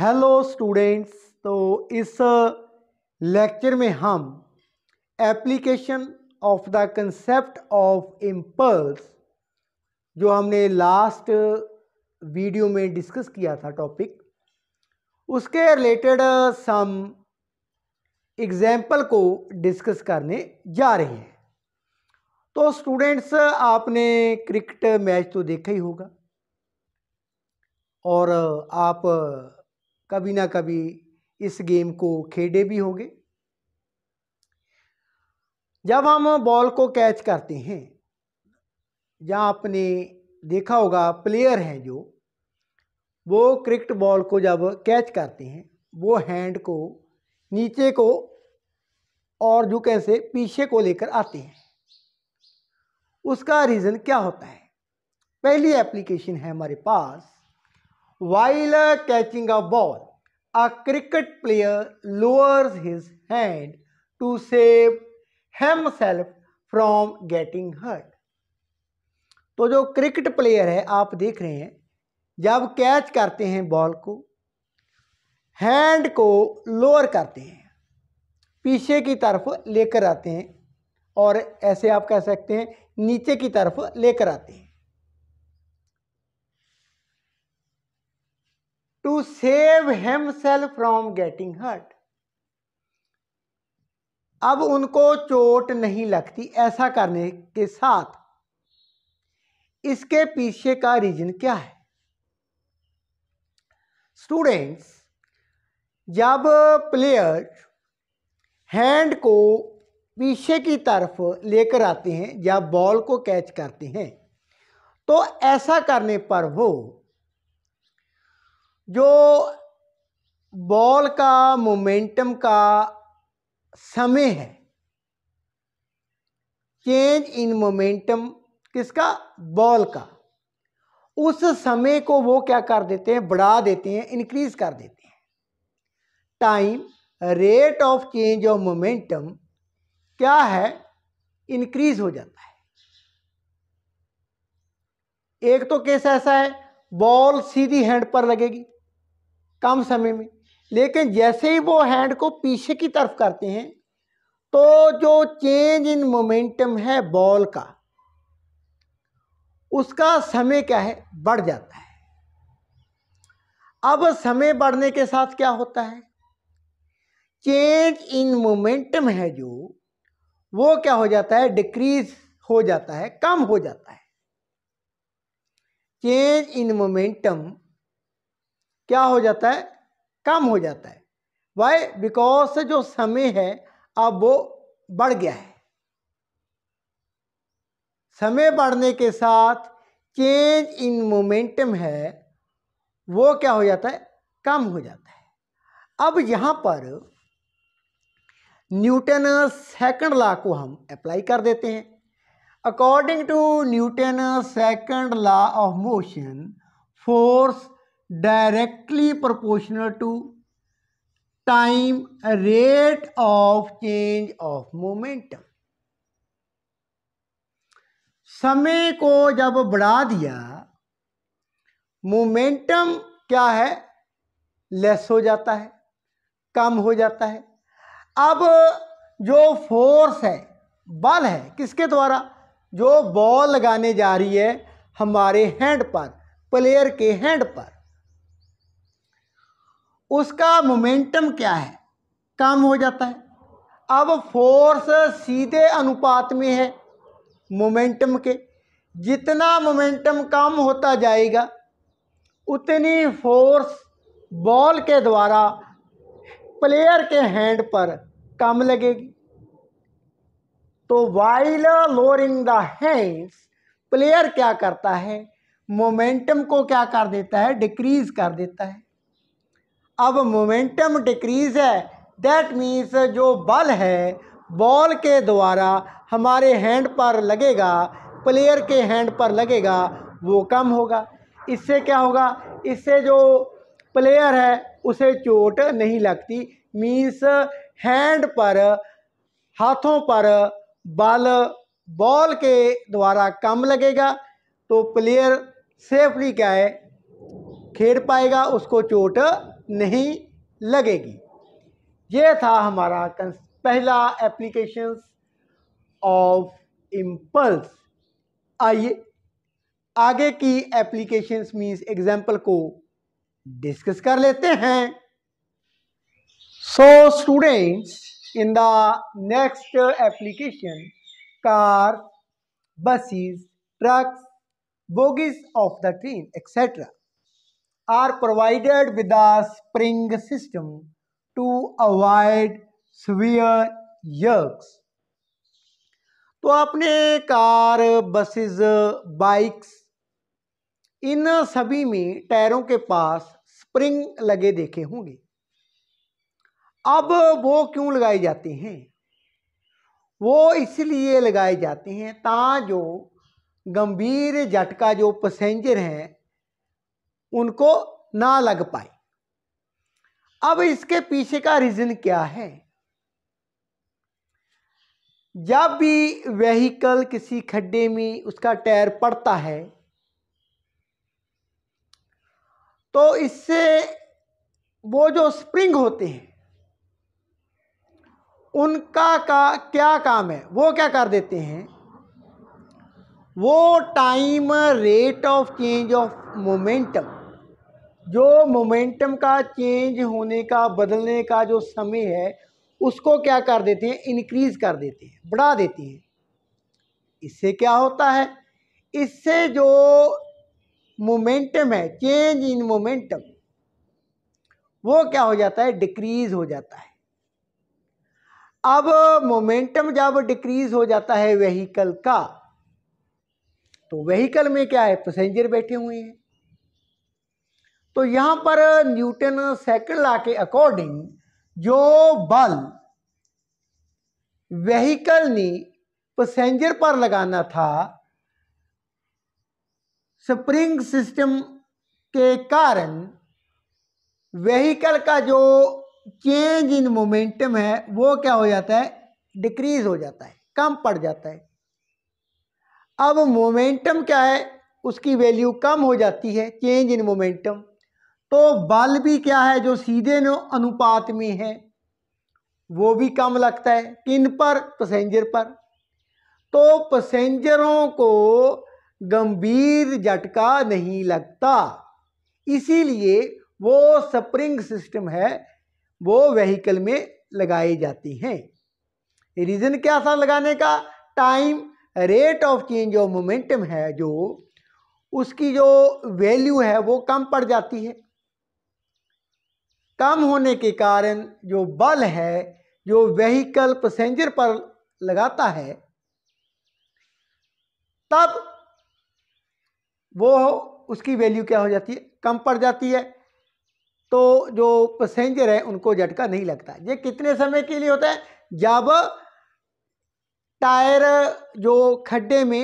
Hello students तो इस lecture में हम application of the concept of impulse जो हमने लास्ट वीडियो में डिस्कस किया था टॉपिक उसके रिलेटेड सम एग्जाम्पल को डिस्कस करने जा रहे हैं तो स्टूडेंट्स आपने क्रिकेट मैच तो देखा ही होगा और आप कभी ना कभी इस गेम को खेडे भी होंगे जब हम बॉल को कैच करते हैं या आपने देखा होगा प्लेयर हैं जो वो क्रिकेट बॉल को जब कैच करते हैं वो हैंड को नीचे को और जो कैसे पीछे को लेकर आते हैं उसका रीज़न क्या होता है पहली एप्लीकेशन है हमारे पास catching a ball a cricket player lower his hand to save himself from getting hurt तो जो क्रिकेट प्लेयर है आप देख रहे हैं जब कैच करते हैं बॉल को हैंड को लोअर करते हैं पीछे की तरफ लेकर आते हैं और ऐसे आप कह सकते हैं नीचे की तरफ लेकर आते हैं to save himself from getting hurt अब उनको चोट नहीं लगती ऐसा करने के साथ इसके पीछे का रीजन क्या है स्टूडेंट्स जब प्लेयर हैंड को पीछे की तरफ लेकर आते हैं या बॉल को कैच करते हैं तो ऐसा करने पर वो जो बॉल का मोमेंटम का समय है चेंज इन मोमेंटम किसका बॉल का उस समय को वो क्या कर देते हैं बढ़ा देते हैं इंक्रीज कर देते हैं time rate of change of momentum क्या है इंक्रीज हो जाता है एक तो केस ऐसा है बॉल सीधी हैंड पर लगेगी कम समय में लेकिन जैसे ही वो हैंड को पीछे की तरफ करते हैं तो जो चेंज इन मोमेंटम है बॉल का उसका समय क्या है बढ़ जाता है अब समय बढ़ने के साथ क्या होता है चेंज इन मोमेंटम है जो वो क्या हो जाता है डिक्रीज हो जाता है कम हो जाता है चेंज इन मोमेंटम क्या हो जाता है कम हो जाता है वाई बिकॉज जो समय है अब वो बढ़ गया है समय बढ़ने के साथ चेंज इन मोमेंटम है वो क्या हो जाता है कम हो जाता है अब यहाँ पर न्यूटन सेकंड लॉ को हम अप्लाई कर देते हैं according to Newton second law of motion force directly proportional to time rate of change of momentum समय को जब बढ़ा दिया मोमेंटम क्या है लेस हो जाता है कम हो जाता है अब जो फोर्स है बल है किसके द्वारा जो बॉल लगाने जा रही है हमारे हैंड पर प्लेयर के हैंड पर उसका मोमेंटम क्या है कम हो जाता है अब फोर्स सीधे अनुपात में है मोमेंटम के जितना मोमेंटम कम होता जाएगा उतनी फोर्स बॉल के द्वारा प्लेयर के हैंड पर कम लगेगी तो while lowering the hands player क्या करता है मोमेंटम को क्या कर देता है डिक्रीज कर देता है अब मोमेंटम डिक्रीज़ है दैट मीन्स जो बल है बॉल के द्वारा हमारे हैंड पर लगेगा प्लेयर के हैंड पर लगेगा वो कम होगा इससे क्या होगा इससे जो प्लेयर है उसे चोट नहीं लगती मीन्स हैंड पर हाथों पर बल बॉल के द्वारा कम लगेगा तो प्लेयर सेफली क्या है खेल पाएगा उसको चोट नहीं लगेगी ये था हमारा पहला एप्लीकेशंस ऑफ इम्पल्स आइए आगे की एप्लीकेशंस मीन्स एग्जाम्पल को डिस्कस कर लेते हैं so students in the next application car buses trucks bogies of the train etcetera are provided with a spring system to avoid severe yokes. तो आपने car buses bikes in सभी में टायरों के पास स्प्रिंग लगे देखे होंगे अब वो क्यों लगाए जाते हैं वो इसलिए लगाए जाते हैं ता जो गंभीर झटका जो पैसेंजर हैं उनको ना लग पाए अब इसके पीछे का रीज़न क्या है जब भी व्हीकल किसी खड्डे में उसका टायर पड़ता है तो इससे वो जो स्प्रिंग होते हैं उनका का क्या काम है वो क्या कर देते हैं वो time rate of change of momentum जो मोमेंटम का चेंज होने का बदलने का जो समय है उसको क्या कर देते हैं इनक्रीज कर देते हैं बढ़ा देते हैं इससे क्या होता है इससे जो मोमेंटम है चेंज इन मोमेंटम वो क्या हो जाता है डिक्रीज हो जाता है अब मोमेंटम जब डिक्रीज हो जाता है व्हीकल का तो व्हीकल में क्या है पैसेंजर बैठे हुए हैं तो यहाँ पर न्यूटन सेकंड ला के अकॉर्डिंग जो बल व्हीकल ने पैसेंजर पर लगाना था स्प्रिंग सिस्टम के कारण व्हीकल का जो चेंज इन मोमेंटम है वो क्या हो जाता है डिक्रीज हो जाता है कम पड़ जाता है अब मोमेंटम क्या है उसकी वैल्यू कम हो जाती है चेंज इन मोमेंटम तो बल भी क्या है जो सीधे अनुपात में है वो भी कम लगता है किन पर पसेंजर पर तो पसेंजरों को गंभीर झटका नहीं लगता इसीलिए वो स्प्रिंग सिस्टम है वो व्हीकल में लगाई जाती हैं रीज़न क्या था लगाने का time rate of change of momentum है जो उसकी जो वैल्यू है वो कम पड़ जाती है कम होने के कारण जो बल है जो व्हीकल पैसेंजर पर लगाता है तब वो उसकी वैल्यू क्या हो जाती है कम पड़ जाती है तो जो पैसेंजर है उनको झटका नहीं लगता ये कितने समय के लिए होता है जब टायर जो खड्डे में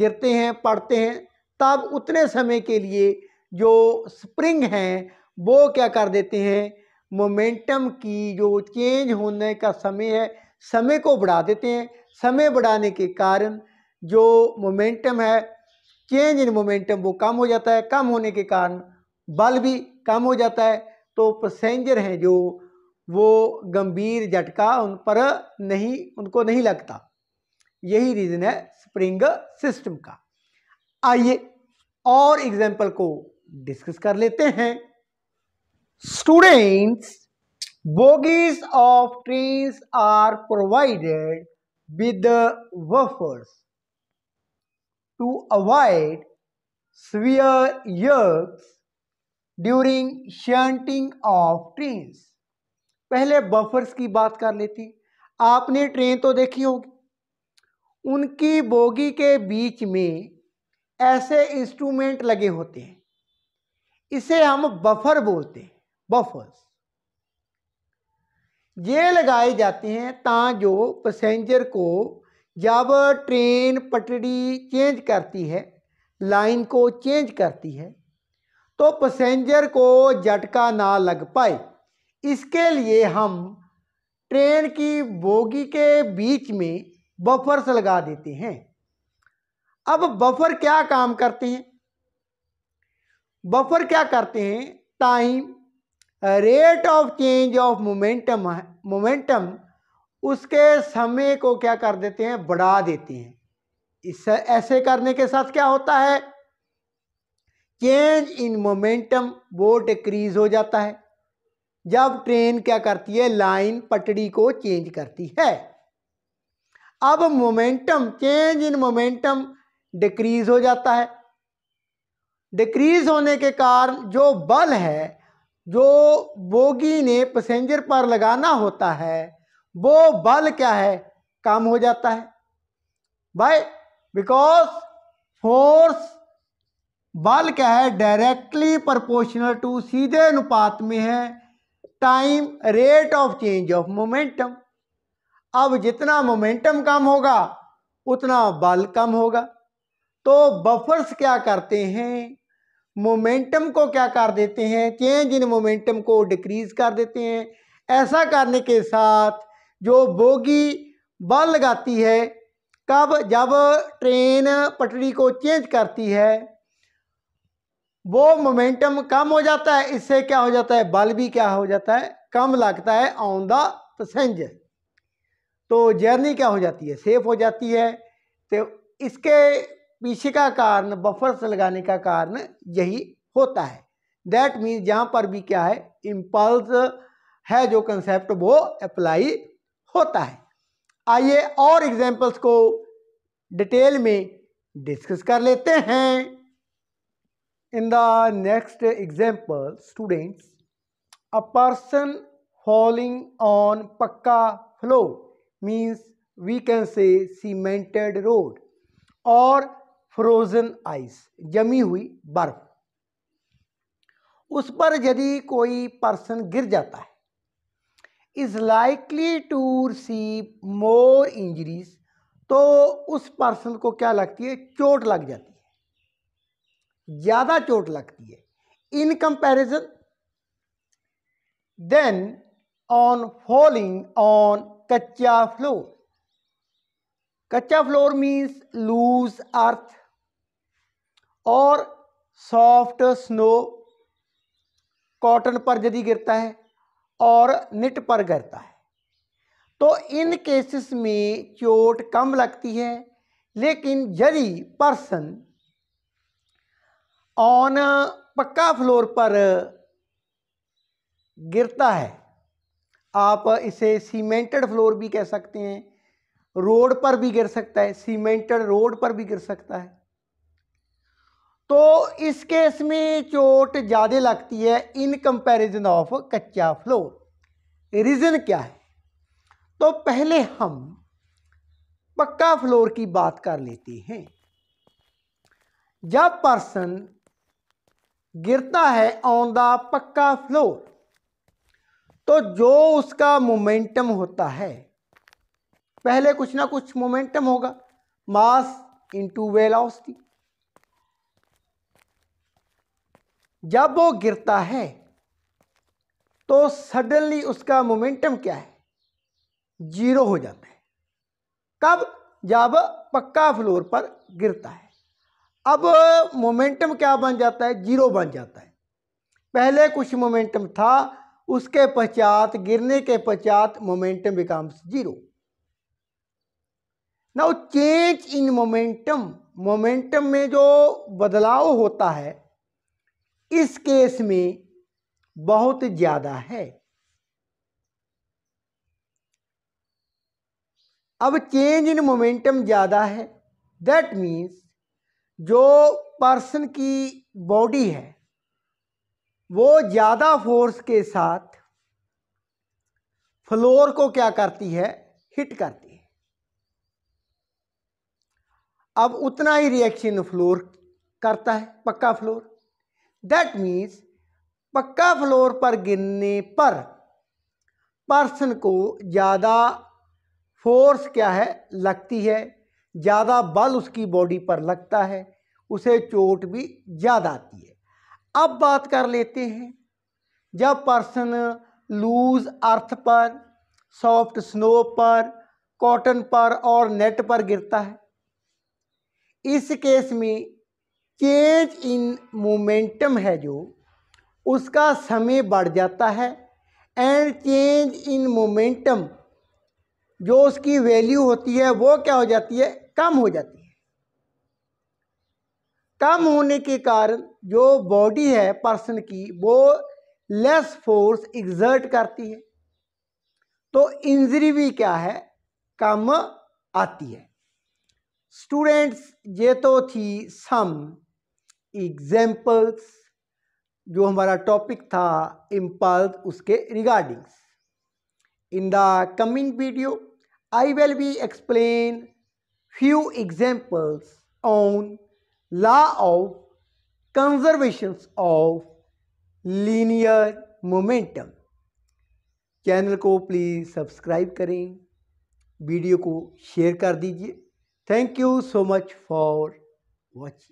गिरते हैं पड़ते हैं तब उतने समय के लिए जो स्प्रिंग हैं वो क्या कर देते हैं मोमेंटम की जो चेंज होने का समय है समय को बढ़ा देते हैं समय बढ़ाने के कारण जो मोमेंटम है चेंज इन मोमेंटम वो कम हो जाता है कम होने के कारण बल भी कम हो जाता है तो पैसेंजर हैं जो वो गंभीर झटका उन पर नहीं उनको नहीं लगता यही रीज़न है स्प्रिंग सिस्टम का आइए और एग्जाम्पल को डिस्कस कर लेते हैं Students, bogies of trains are provided with the woofers to avoid severe yokes during shunting of trains. पहले बफर्स की बात कर लेते हैं आपने ट्रेन तो देखी होगी उनकी बोगी के बीच में ऐसे इंस्ट्रूमेंट लगे होते हैं इसे हम बफर बोलते हैं बफर्स ये लगाए जाते हैं ता जो पैसेंजर को जब ट्रेन पटड़ी चेंज करती है लाइन को चेंज करती है तो पैसेंजर को झटका ना लग पाए इसके लिए हम ट्रेन की बोगी के बीच में बफर्स लगा देते हैं अब बफर क्या काम करते हैं बफर क्या करते हैं time rate of change of momentum momentum उसके समय को क्या कर देते हैं बढ़ा देते हैं इस ऐसे करने के साथ क्या होता है चेंज इन मोमेंटम वो डिक्रीज हो जाता है जब ट्रेन क्या करती है लाइन पटड़ी को चेंज करती है अब momentum change in momentum decrease हो जाता है डिक्रीज होने के कारण जो बल है जो बोगी ने पैसेंजर पर लगाना होता है वो बल क्या है कम हो जाता है भाई बिकॉज फोर्स बल क्या है डायरेक्टली प्रोपोर्शनल टू सीधे अनुपात में है time rate of change of momentum अब जितना मोमेंटम कम होगा उतना बल कम होगा तो बफर्स क्या करते हैं मोमेंटम को क्या कर देते हैं चेंज इन मोमेंटम को डिक्रीज कर देते हैं ऐसा करने के साथ जो बोगी बल लगाती है कब जब ट्रेन पटरी को चेंज करती है वो मोमेंटम कम हो जाता है इससे क्या हो जाता है बल भी क्या हो जाता है कम लगता है ऑन द पसेंजर तो जर्नी क्या हो जाती है सेफ हो जाती है तो इसके पीछे का कारण बफर्स लगाने का कारण यही होता है दैट मीन्स यहाँ पर भी क्या है इम्पल्स है जो कंसेप्ट वो अप्लाई होता है आइए और एग्जाम्पल्स को डिटेल में डिस्कस कर लेते हैं in the next example students a person falling on पक्का floor means we can say cemented road और फ्रोजन आइस जमी हुई बर्फ उस पर यदि कोई पर्सन गिर जाता है is likely to receive more injuries तो उस पर्सन को क्या लगती है चोट लग जाती है ज़्यादा चोट लगती है in comparison then on falling on कच्चा फ्लोर कच्चा फ्लोर मीन्स लूज अर्थ और सॉफ्ट स्नो कॉटन पर यदि गिरता है और निट पर गिरता है तो इन केसेस में चोट कम लगती है लेकिन यदि पर्सन ऑन पक्का फ्लोर पर गिरता है आप इसे सीमेंटेड फ्लोर भी कह सकते हैं रोड पर भी गिर सकता है सीमेंटेड रोड पर भी गिर सकता है तो इस केस में चोट ज़्यादा लगती है इन कंपैरिजन ऑफ कच्चा फ्लोर रीज़न क्या है तो पहले हम पक्का फ्लोर की बात कर लेते हैं जब पर्सन गिरता है ऑन द पक्का फ्लोर तो जो उसका मोमेंटम होता है पहले कुछ ना कुछ मोमेंटम होगा मास इनटू वेलोसिटी जब वो गिरता है तो सडनली उसका मोमेंटम क्या है जीरो हो जाता है कब जब पक्का फ्लोर पर गिरता है अब मोमेंटम क्या बन जाता है जीरो बन जाता है पहले कुछ मोमेंटम था उसके पश्चात गिरने के पश्चात momentum becomes zero now change in momentum momentum में जो बदलाव होता है इस केस में बहुत ज़्यादा है अब चेंज इन मोमेंटम ज़्यादा है दैट मीन्स जो पर्सन की बॉडी है वो ज़्यादा फोर्स के साथ फ्लोर को क्या करती है हिट करती है अब उतना ही रिएक्शन फ्लोर करता है पक्का फ्लोर दैट मीन्स पक्का फ्लोर पर गिरने पर पर्सन को ज़्यादा फोर्स क्या है लगती है ज़्यादा बल उसकी बॉडी पर लगता है उसे चोट भी ज़्यादा आती है अब बात कर लेते हैं जब पर्सन लूज़ अर्थ पर सॉफ्ट स्नो पर कॉटन पर और नेट पर गिरता है इस केस में चेंज इन मोमेंटम है जो उसका समय बढ़ जाता है एंड चेंज इन मोमेंटम जो उसकी वैल्यू होती है वो क्या हो जाती है कम हो जाती है कम होने के कारण जो बॉडी है पर्सन की वो लेस फोर्स एग्जर्ट करती है तो इंजरी भी क्या है कम आती है स्टूडेंट्स ये तो थी सम एग्जाम्पल्स जो हमारा टॉपिक था इम्पल्स उसके regardings in the coming video I will be explain few examples on law of conservation of linear momentum channel को प्लीज़ सब्सक्राइब करें वीडियो को शेयर कर दीजिए thank you so much for watching